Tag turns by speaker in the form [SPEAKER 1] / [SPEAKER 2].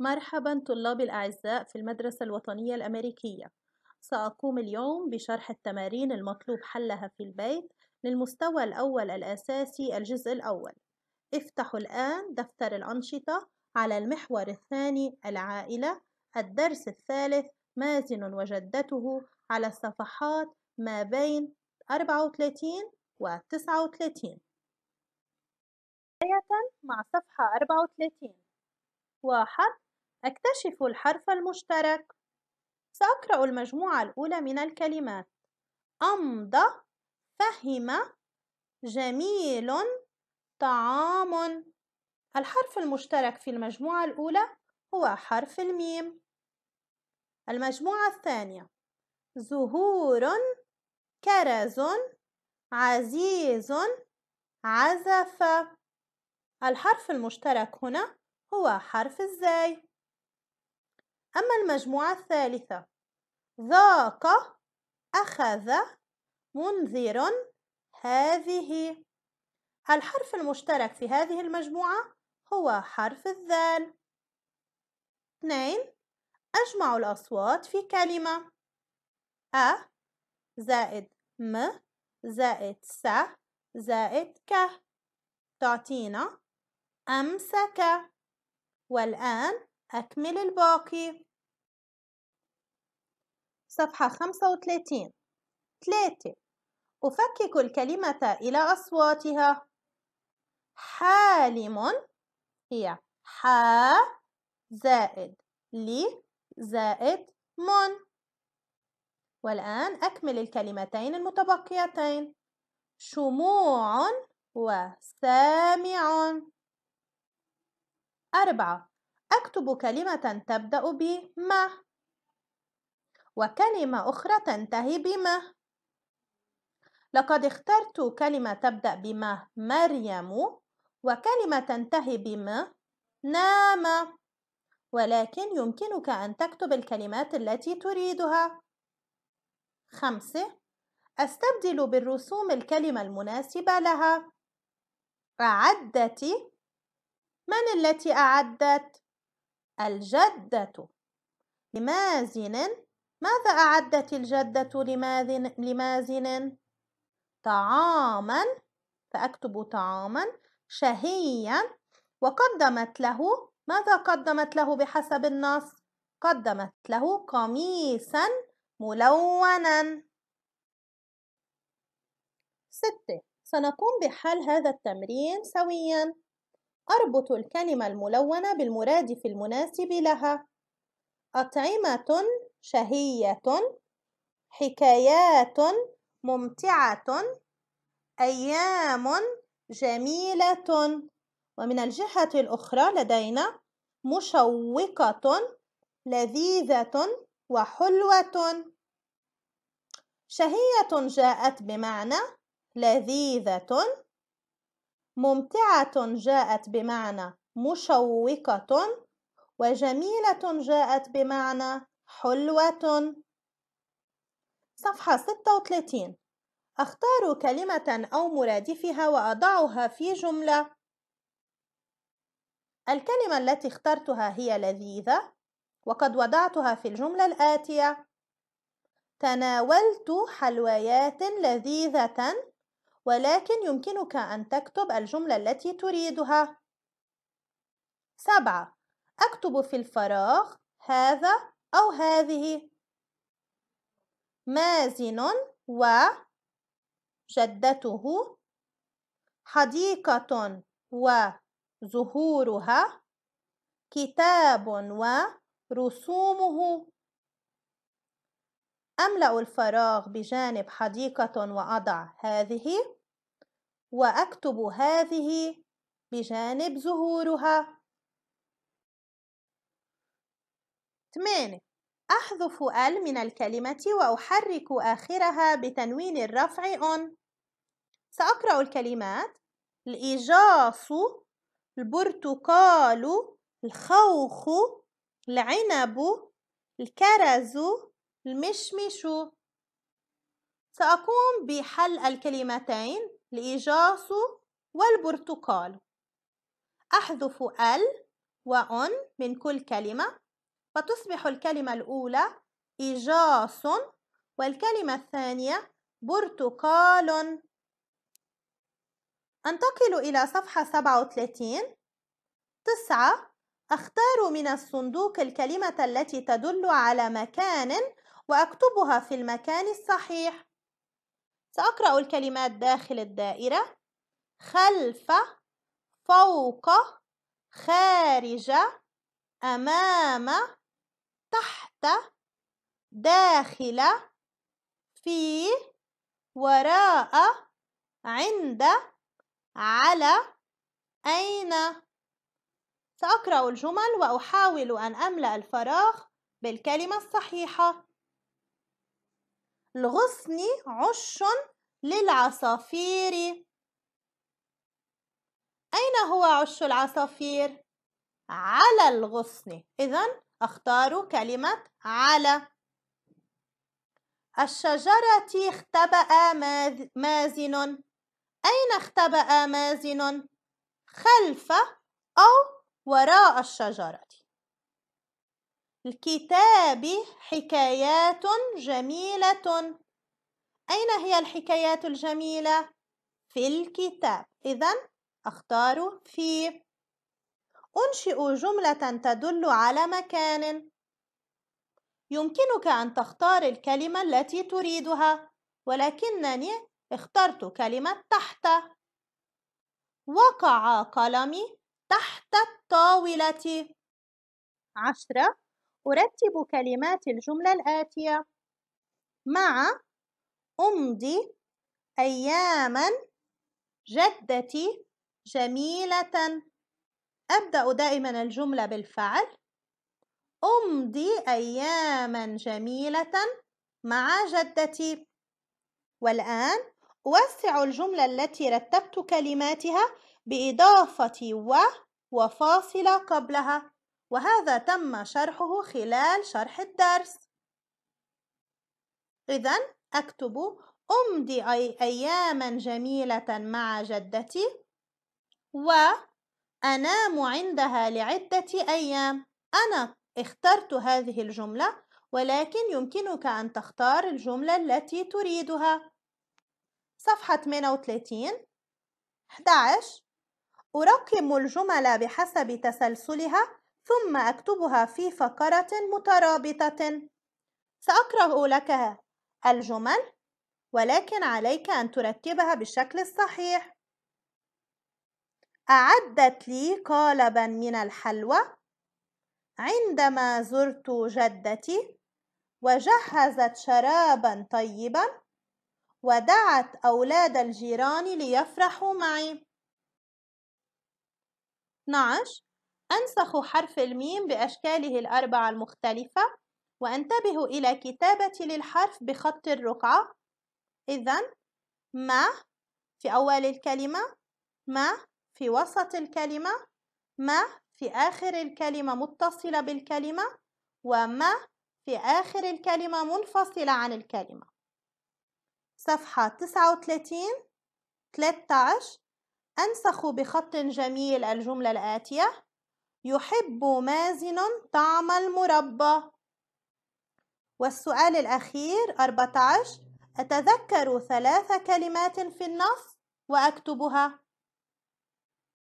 [SPEAKER 1] مرحبا طلابي الأعزاء في المدرسة الوطنية الأمريكية سأقوم اليوم بشرح التمارين المطلوب حلها في البيت للمستوى الأول الأساسي الجزء الأول افتحوا الآن دفتر الأنشطة على المحور الثاني العائلة الدرس الثالث مازن وجدته على الصفحات ما بين 34 و 39 بداية مع صفحة 34 واحد أكتشف الحرف المشترك سأقرأ المجموعة الأولى من الكلمات أمضى فهم جميل طعام الحرف المشترك في المجموعة الأولى هو حرف الميم المجموعة الثانية زهور كرز عزيز عزف الحرف المشترك هنا هو حرف الزاي أما المجموعة الثالثة ذاق أخذ منذر هذه الحرف المشترك في هذه المجموعة هو حرف الذال اثنين أجمع الأصوات في كلمة أ زائد م زائد س زائد ك تعطينا أمسك والآن أكمل الباقي صفحة 35 3 أفكك الكلمة إلى أصواتها حالم هي حا زائد لي زائد من والآن أكمل الكلمتين المتبقيتين شموع وسامع أربعة أكتب كلمة تبدأ ما وكلمة أخرى تنتهي بما لقد اخترت كلمة تبدأ بما مريم وكلمة تنتهي بما نام ولكن يمكنك أن تكتب الكلمات التي تريدها خمسة أستبدل بالرسوم الكلمة المناسبة لها أعدت من التي أعدت؟ الجدة لمازن ماذا أعدت الجدة لمازن, لمازن؟ طعاما فأكتب طعاما شهيا وقدمت له ماذا قدمت له بحسب النص؟ قدمت له قميصا ملونا ستة سنقوم بحل هذا التمرين سويا أربط الكلمة الملونة بالمرادف المناسب لها أطعمة شهية حكايات ممتعة أيام جميلة ومن الجهة الأخرى لدينا مشوقة لذيذة وحلوة شهية جاءت بمعنى لذيذة ممتعة جاءت بمعنى مشوقة وجميلة جاءت بمعنى حلوة صفحة 36 أختار كلمة أو مرادفها وأضعها في جملة الكلمة التي اخترتها هي لذيذة وقد وضعتها في الجملة الآتية تناولت حلويات لذيذة ولكن يمكنك أن تكتب الجملة التي تريدها. سبعة أكتب في الفراغ هذا أو هذه مازن وجدته حديقة وزهورها كتاب ورسومه أملأ الفراغ بجانب حديقة وأضع هذه وأكتب هذه بجانب زهورها ثمانية أحذف ال من الكلمة وأحرك آخرها بتنوين الرفع on سأقرأ الكلمات الإجاص البرتقال الخوخ العنب الكرز المشمش سأقوم بحل الكلمتين الإيجاص والبرتقال أحذف ال وأن من كل كلمة فتصبح الكلمة الأولى إيجاص والكلمة الثانية برتقال أنتقل إلى صفحة 37 تسعة أختار من الصندوق الكلمة التي تدل على مكان وأكتبها في المكان الصحيح سأقرأ الكلمات داخل الدائرة خلف فوق خارج أمام تحت داخل في وراء عند على أين سأقرأ الجمل وأحاول أن أملأ الفراغ بالكلمة الصحيحة الغصن عش للعصافير أين هو عش العصافير؟ على الغصن إذا أختار كلمة على الشجرة اختبأ مازن أين اختبأ مازن؟ خلف أو وراء الشجرة الكتاب حكايات جميلة أين هي الحكايات الجميلة؟ في الكتاب إذا أختار في أنشئ جملة تدل على مكان يمكنك أن تختار الكلمة التي تريدها ولكنني اخترت كلمة تحت وقع قلمي تحت الطاولة عشرة أرتب كلمات الجملة الآتية مع أمضي أياما جدتي جميلة أبدأ دائما الجملة بالفعل أمضي أياما جميلة مع جدتي والآن أوسع الجملة التي رتبت كلماتها بإضافة و وفاصلة قبلها وهذا تم شرحه خلال شرح الدرس إذا أكتب أمضي أياما جميلة مع جدتي وأنام عندها لعدة أيام أنا اخترت هذه الجملة ولكن يمكنك أن تختار الجملة التي تريدها صفحة 38 11 أرقم الجمل بحسب تسلسلها ثم أكتبها في فقرة مترابطة سأقرأ لك الجمل ولكن عليك أن ترتبها بالشكل الصحيح أعدت لي قالبا من الحلوى عندما زرت جدتي وجهزت شرابا طيبا ودعت أولاد الجيران ليفرحوا معي 12 أنسخ حرف الميم بأشكاله الأربعة المختلفة وانتبهوا إلى كتابتي للحرف بخط الرقعة إذا ما في أول الكلمة ما في وسط الكلمة ما في آخر الكلمة متصلة بالكلمة وما في آخر الكلمة منفصلة عن الكلمة صفحة 39 13 أنسخ بخط جميل الجملة الآتية يحب مازن طعم المربى والسؤال الأخير 14 أتذكر ثلاث كلمات في النص وأكتبها